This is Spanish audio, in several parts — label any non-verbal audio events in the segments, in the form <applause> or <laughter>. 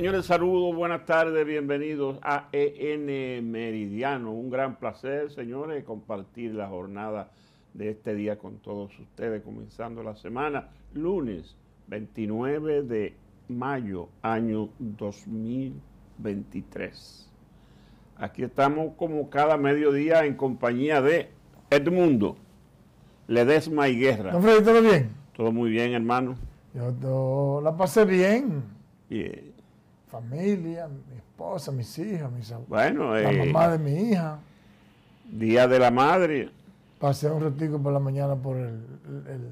Señores, saludos, buenas tardes, bienvenidos a EN Meridiano. Un gran placer, señores, compartir la jornada de este día con todos ustedes, comenzando la semana, lunes 29 de mayo, año 2023. Aquí estamos como cada mediodía en compañía de Edmundo Ledesma y Guerra. ¿todo bien? Todo muy bien, hermano. Yo, la pasé bien. Bien familia, mi esposa, mis hijas, mis bueno, la eh, mamá de mi hija. Día de la Madre. Pasé un ratito por la mañana por el, el, el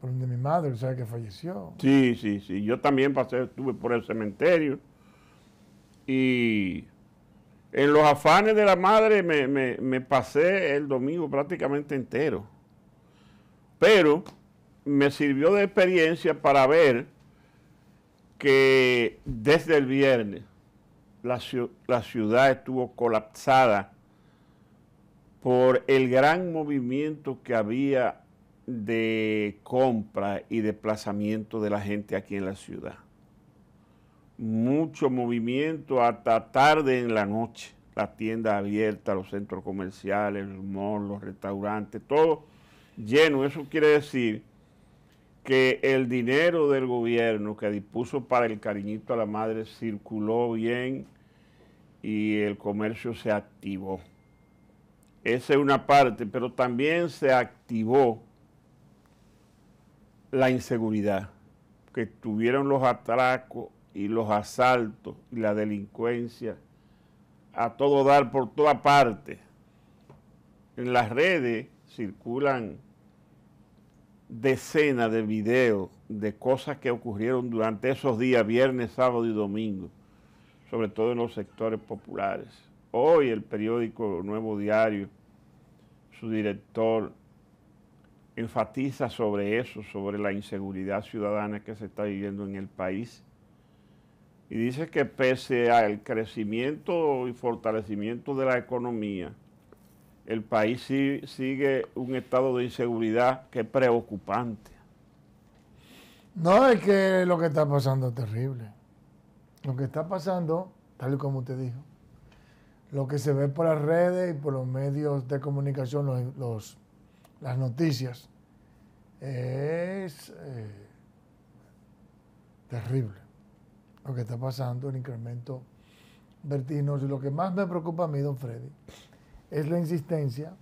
por donde mi madre, o sea, que falleció. Sí, sí, sí. Yo también pasé, estuve por el cementerio y en los afanes de la madre me pasé el domingo prácticamente entero. Pero me sirvió de experiencia para ver que desde el viernes la, la, ciudad estuvo colapsada por el gran movimiento que había de compra y desplazamiento de la gente aquí en la ciudad. Mucho movimiento hasta tarde en la noche. Las tiendas abiertas, los centros comerciales, los malls, los restaurantes, todo lleno. Eso quiere decir que el dinero del gobierno que dispuso para el cariñito a la madre circuló bien y el comercio se activó. Esa es una parte, pero también se activó la inseguridad, que tuvieron los atracos y los asaltos y la delincuencia a todo dar por toda parte. En las redes circulan decenas de videos de cosas que ocurrieron durante esos días, viernes, sábado y domingo, sobre todo en los sectores populares. Hoy el periódico Nuevo Diario, su director, enfatiza sobre eso, sobre la inseguridad ciudadana que se está viviendo en el país. Y dice que pese al crecimiento y fortalecimiento de la economía, el país sigue un estado de inseguridad que es preocupante. No, es que lo que está pasando es terrible. Lo que está pasando, tal y como usted dijo, lo que se ve por las redes y por los medios de comunicación, las noticias, es eh, terrible. Lo que está pasando, el incremento vertiginoso. Y lo que más me preocupa a mí, don Freddy, es la insistencia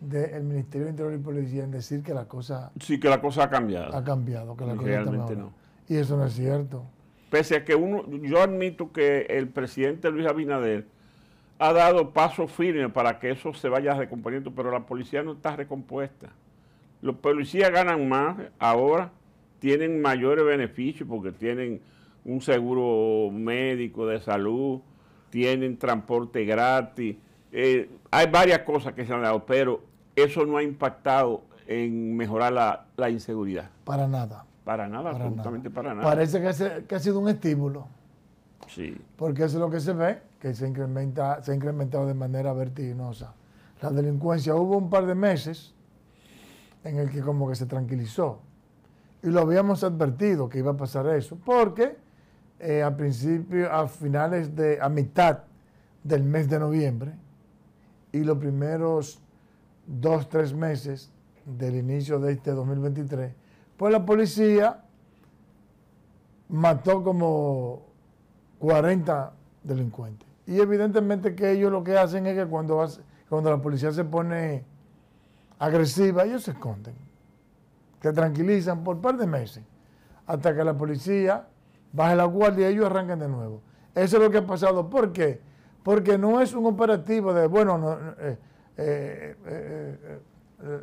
del Ministerio de Interior y Policía en decir que la cosa... Sí, que la cosa ha cambiado. Ha cambiado, que la cosa No. Y eso no es cierto. Pese a que uno, yo admito que el presidente Luis Abinader ha dado pasos firmes para que eso se vaya recomponiendo, pero la policía no está recompuesta. Los policías ganan más ahora, tienen mayores beneficios porque tienen un seguro médico de salud, tienen transporte gratis, eh, hay varias cosas que se han dado, pero eso no ha impactado en mejorar la, inseguridad. Para nada. Para nada, absolutamente para nada. Parece que, ha sido un estímulo. Sí. Porque eso es lo que se ve, que se, incrementa, se ha incrementado de manera vertiginosa. La delincuencia hubo un par de meses en el que como que se tranquilizó. Y lo habíamos advertido que iba a pasar eso, porque eh, a principio, a finales de, a mitad del mes de noviembre, y los primeros dos, tres meses del inicio de este 2023, pues la policía mató como 40 delincuentes. Y evidentemente que ellos lo que hacen es que cuando, cuando la policía se pone agresiva, ellos se esconden. Se tranquilizan por un par de meses. Hasta que la policía baje la guardia y ellos arrancan de nuevo. Eso es lo que ha pasado. ¿Por qué? porque no es un operativo de, bueno, eh, eh, eh,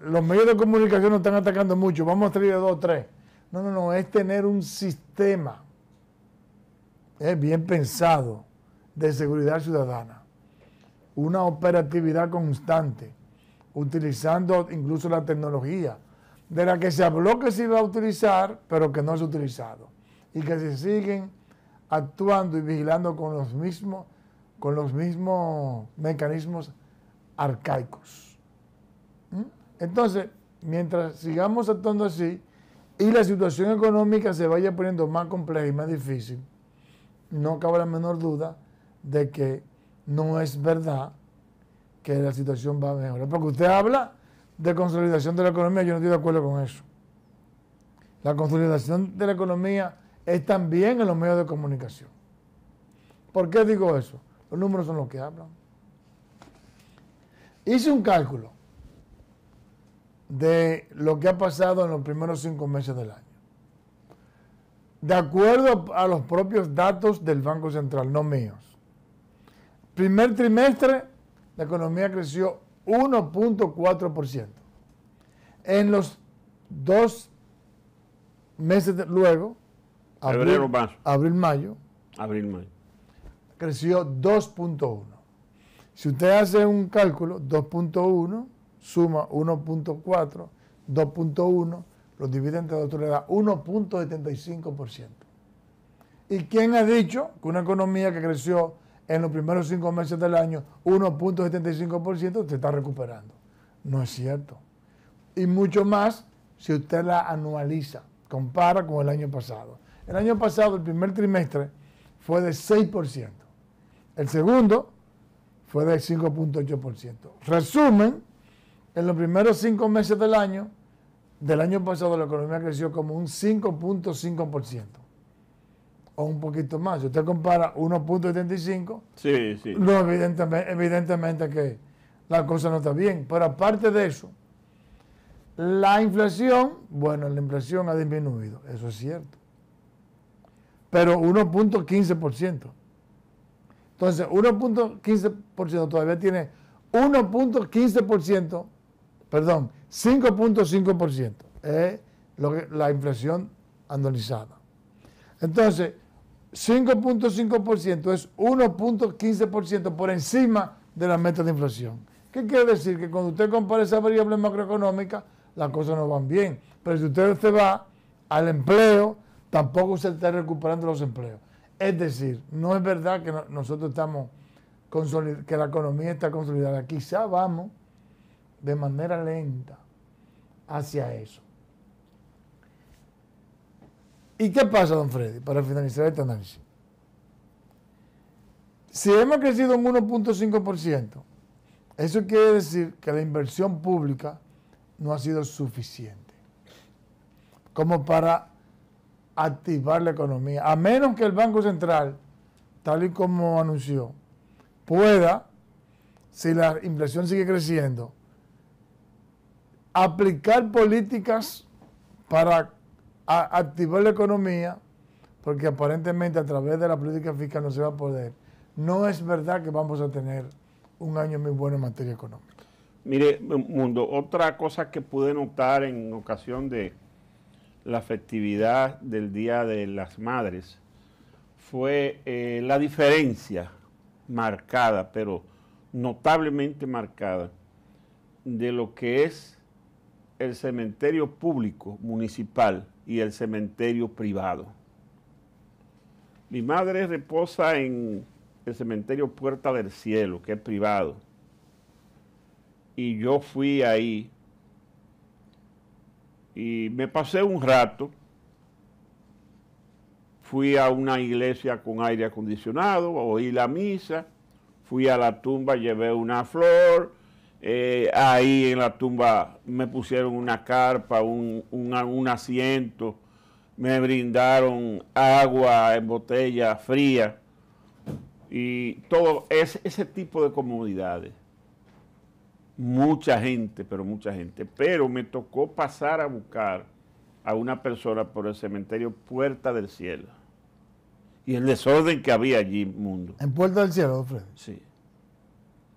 los medios de comunicación nos están atacando mucho, vamos a de dos tres. No, no, no, es tener un sistema bien pensado de seguridad ciudadana, una operatividad constante, utilizando incluso la tecnología, de la que se habló que se iba a utilizar, pero que no se ha utilizado, y que se siguen actuando y vigilando con los mismos con los mismos mecanismos arcaicos. ¿Mm? Entonces, mientras sigamos actuando así y la situación económica se vaya poniendo más compleja y más difícil, no cabe la menor duda de que no es verdad que la situación va a mejorar. Porque usted habla de consolidación de la economía, yo no estoy de acuerdo con eso. La consolidación de la economía es también en los medios de comunicación. ¿Por qué digo eso? Los números son los que hablan. Hice un cálculo de lo que ha pasado en los primeros cinco meses del año. De acuerdo a los propios datos del Banco Central, no míos. Primer trimestre, la economía creció 1.4%. En los dos meses luego, abril, mayo, abril, mayo, creció 2.1. Si usted hace un cálculo, 2.1 suma 1.4, 2.1, los dividendos de autoridad le 1.75%. ¿Y quién ha dicho que una economía que creció en los primeros cinco meses del año 1.75% se está recuperando? No es cierto. Y mucho más si usted la anualiza, compara con el año pasado. El año pasado, el primer trimestre, fue de 6%. El segundo fue del 5.8%. Resumen, en los primeros cinco meses del año, del año pasado la economía creció como un 5.5%, o un poquito más. Si usted compara 1.75, sí, No, evidentemente, evidentemente que la cosa no está bien. Pero aparte de eso, la inflación, bueno, la inflación ha disminuido, eso es cierto. Pero 1.15%. Entonces, 1.15% todavía tiene 1.15%, perdón, 5.5% es eh, lo que, la inflación anualizada. Entonces, 5.5% es 1.15% por encima de la meta de inflación. ¿Qué quiere decir? Que cuando usted compara esa variable macroeconómica, las cosas no van bien. Pero si usted se va al empleo, tampoco se está recuperando los empleos. Es decir, no es verdad que nosotros estamos que la economía está consolidada. Quizá vamos de manera lenta hacia eso. ¿Y qué pasa, don Freddy, para finalizar este análisis? Si hemos crecido un 1.5%, eso quiere decir que la inversión pública no ha sido suficiente como para activar la economía, a menos que el Banco Central, tal y como anunció, pueda, si la inflación sigue creciendo, aplicar políticas para activar la economía, porque aparentemente a través de la política fiscal no se va a poder. No es verdad que vamos a tener un año muy bueno en materia económica. Mire, Mundo, otra cosa que pude notar en ocasión de la festividad del Día de las Madres, fue eh, la diferencia marcada, pero notablemente marcada, de lo que es el cementerio público municipal y el cementerio privado. Mi madre reposa en el cementerio Puerta del Cielo, que es privado. Y yo fui ahí y me pasé un rato, fui a una iglesia con aire acondicionado, oí la misa, fui a la tumba, llevé una flor, eh, ahí en la tumba me pusieron una carpa, un, asiento, me brindaron agua en botella fría y todo ese tipo de comodidades mucha gente, pero mucha gente. Pero me tocó pasar a buscar a una persona por el cementerio Puerta del Cielo. Y el desorden que había allí, mundo. ¿En Puerta del Cielo, Fred? Sí.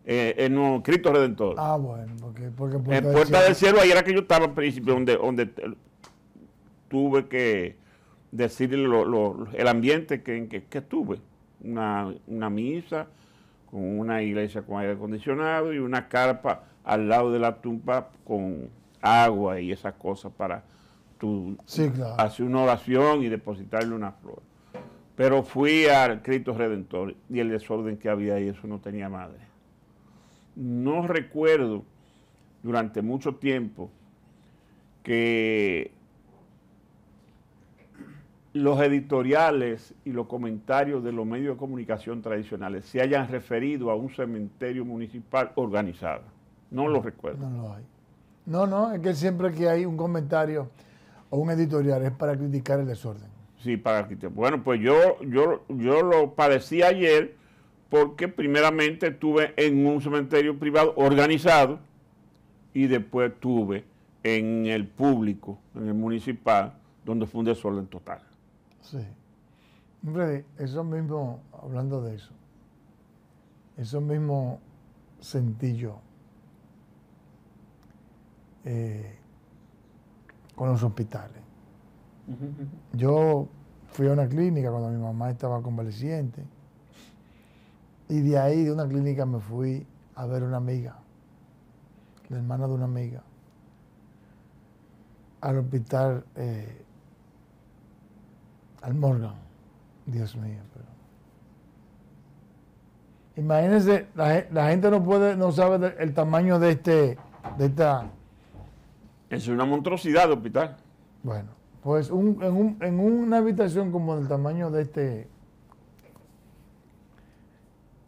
Eh, en Cristo Redentor. Ah, bueno, porque, en del Puerta del Cielo. ahí era que yo estaba al principio, donde, donde tuve que decirle el ambiente que, que, que tuve. Una, una misa, con una iglesia con aire acondicionado y una carpa al lado de la tumba con agua y esas cosas para hacer una oración y depositarle una flor. Pero fui al Cristo Redentor y el desorden que había ahí, eso no tenía madre. No recuerdo durante mucho tiempo que los editoriales y los comentarios de los medios de comunicación tradicionales se hayan referido a un cementerio municipal organizado. No lo recuerdo. No lo hay. No, no, es que siempre que hay un comentario o un editorial es para criticar el desorden. Sí, para criticar. Bueno, pues yo, yo, yo lo padecí ayer porque primeramente estuve en un cementerio privado organizado y después estuve en el público, en el municipal, donde fue un desorden total. Sí. Hombre, eso mismo, hablando de eso, eso mismo sentí yo eh, con los hospitales. Yo fui a una clínica cuando mi mamá estaba convaleciente y de ahí, de una clínica, me fui a ver una amiga, la hermana de una amiga, al hospital. Eh, al Morgan. Dios mío. Pero... Imagínense, la, gente no puede, no sabe el tamaño de este, de esta. Es una monstruosidad de hospital. Bueno, pues un, en, un, en una habitación como del tamaño de este,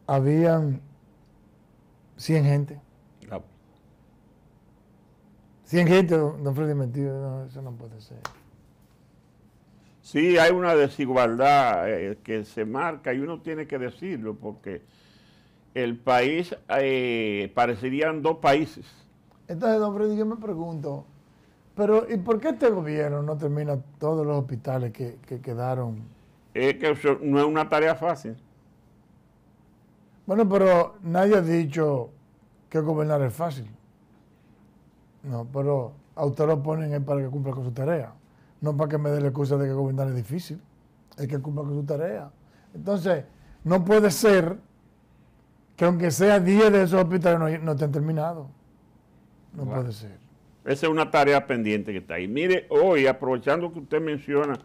habían 100 gente. 100 ah. gente, don Freddy, mentido, no, eso no puede ser. Sí, hay una desigualdad eh, que se marca y uno tiene que decirlo porque el país eh, parecerían dos países. Entonces, don Freddy, yo me pregunto, pero ¿y por qué este gobierno no termina todos los hospitales que, quedaron? Es que no es una tarea fácil. Bueno, pero nadie ha dicho que gobernar es fácil. No, pero a usted lo ponen para que cumpla con su tarea. No para que me dé la excusa de que gobernar es difícil. Es que cumplir con su tarea. Entonces, no puede ser que aunque sea 10 de esos hospitales no, estén terminados. No puede ser. Esa es una tarea pendiente que está ahí. Mire, hoy, aprovechando que usted menciona,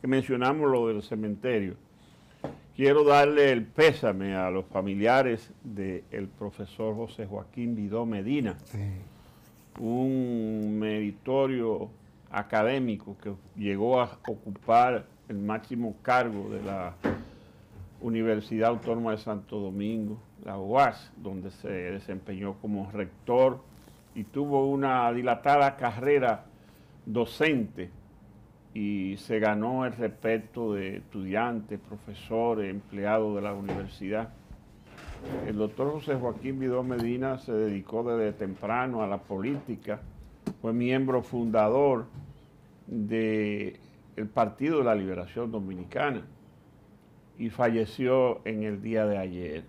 que mencionamos lo del cementerio, quiero darle el pésame a los familiares del profesor José Joaquín Vidó Medina. Un meritorio académico que llegó a ocupar el máximo cargo de la Universidad Autónoma de Santo Domingo, la UAS, donde se desempeñó como rector y tuvo una dilatada carrera docente y se ganó el respeto de estudiantes, profesores, empleados de la universidad. El doctor José Joaquín Vidó Medina se dedicó desde temprano a la política fue miembro fundador del Partido de la Liberación Dominicana y falleció en el día de ayer.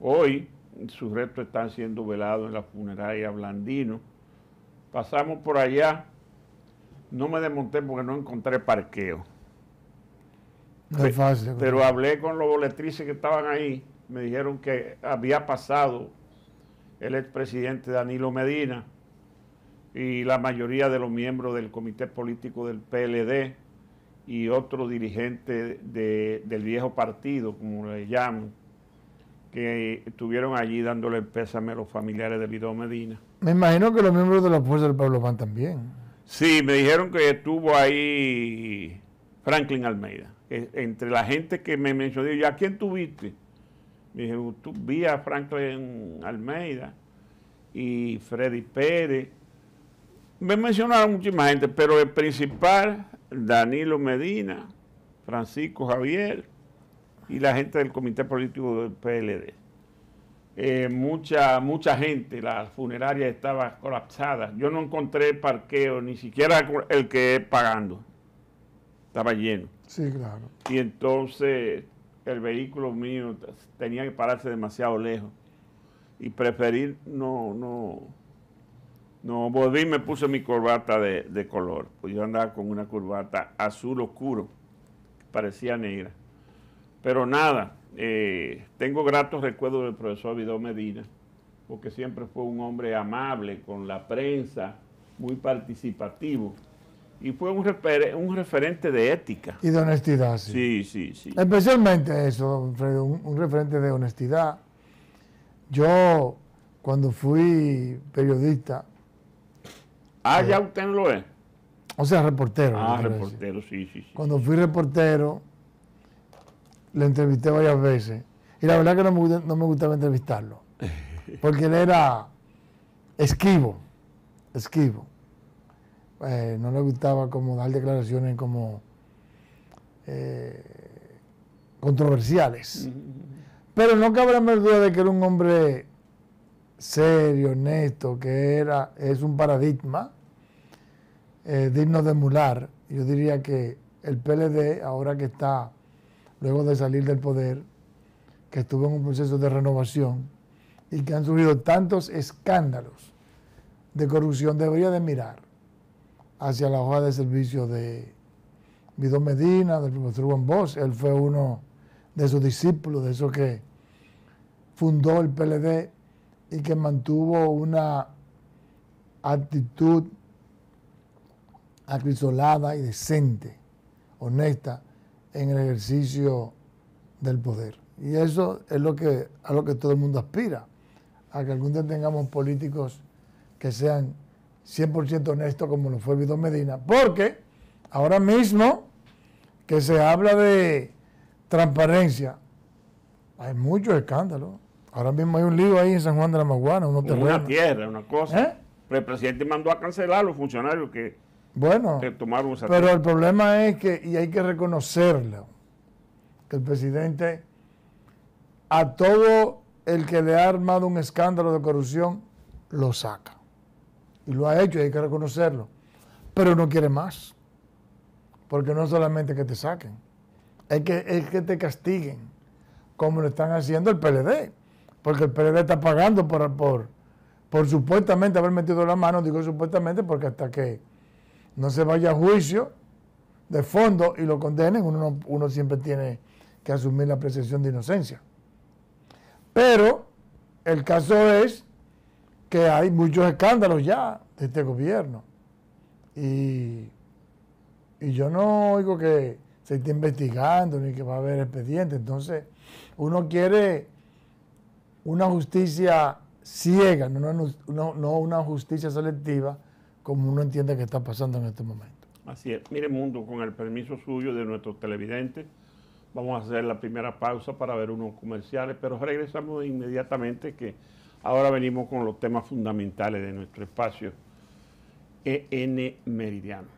Hoy sus restos están siendo velados en la funeraria Blandino. Pasamos por allá, no me desmonté porque no encontré parqueo. fácil. Pero hablé con los boletrices que estaban ahí, me dijeron que había pasado el expresidente Danilo Medina y la mayoría de los miembros del comité político del PLD y otros dirigentes del viejo partido, como le llaman, que estuvieron allí dándole pésame a los familiares de Vidal Medina. Me imagino que los miembros de la fuerza del Pablo Pan también. Sí, me dijeron que estuvo ahí Franklin Almeida. Entre la gente que me mencionó, ¿y a quién tuviste? Me dijeron, tú vi a Franklin Almeida y Freddy Pérez me mencionaron muchísima gente, pero el principal, Danilo Medina, Francisco Javier y la gente del Comité Político del PLD. Eh, mucha, mucha gente, la funeraria estaba colapsada. Yo no encontré parqueo, ni siquiera el que pagando. Estaba lleno. Sí, claro. Y entonces el vehículo mío tenía que pararse demasiado lejos. Y preferir no, no, no, volví y me puse mi corbata de, color. Pues yo andaba con una corbata azul oscuro, parecía negra. Pero nada, eh, tengo gratos recuerdos del profesor Vidó Medina, porque siempre fue un hombre amable con la prensa, muy participativo. Y fue un, referente de ética. Y de honestidad, sí. Sí, sí, sí. Especialmente eso, un referente de honestidad. Yo, cuando fui periodista, Ah, ya usted lo es. O sea, reportero. Ah, reportero, sí, sí, Cuando fui reportero, le entrevisté varias veces. Y la verdad que no me, no me gustaba entrevistarlo. <laughs> Porque él era esquivo, esquivo. Eh, no le gustaba como dar declaraciones como eh, controversiales. Pero no cabe la duda de que era un hombre serio, honesto, que era, es un paradigma eh, digno de emular. Yo diría que el PLD, ahora que está, luego de salir del poder, que estuvo en un proceso de renovación y que han subido tantos escándalos de corrupción, debería de mirar hacia la hoja de servicio de Vidó Medina, del profesor Juan Bosch. Él fue uno de sus discípulos, de esos que fundó el PLD y que mantuvo una actitud acrisolada y decente, honesta, en el ejercicio del poder. Y eso es lo que, a lo que todo el mundo aspira, a que algún día tengamos políticos que sean 100% honestos como lo fue Vido Medina, porque ahora mismo que se habla de transparencia, hay muchos escándalos Ahora mismo hay un lío ahí en San Juan de la Maguana, Una tierra, una cosa. ¿Eh? Pero el presidente mandó a cancelar a los funcionarios que, bueno, que tomaron Pero el problema es que, y hay que reconocerlo, que el presidente a todo el que le ha armado un escándalo de corrupción, lo saca. Y lo ha hecho, y hay que reconocerlo. Pero no quiere más. Porque no es solamente que te saquen, es que, es que te castiguen, como lo están haciendo el PLD porque el PLD está pagando por, por, supuestamente haber metido la mano, digo supuestamente porque hasta que no se vaya a juicio de fondo y lo condenen, uno, siempre tiene que asumir la presunción de inocencia. Pero el caso es que hay muchos escándalos ya de este gobierno. Y, y yo no digo que se esté investigando ni que va a haber expediente. Entonces, uno quiere una justicia ciega, no, una justicia selectiva, como uno entiende que está pasando en este momento. Así es. Mire, Mundo, con el permiso suyo de nuestros televidentes, vamos a hacer la primera pausa para ver unos comerciales, pero regresamos inmediatamente que ahora venimos con los temas fundamentales de nuestro espacio EN Meridiano.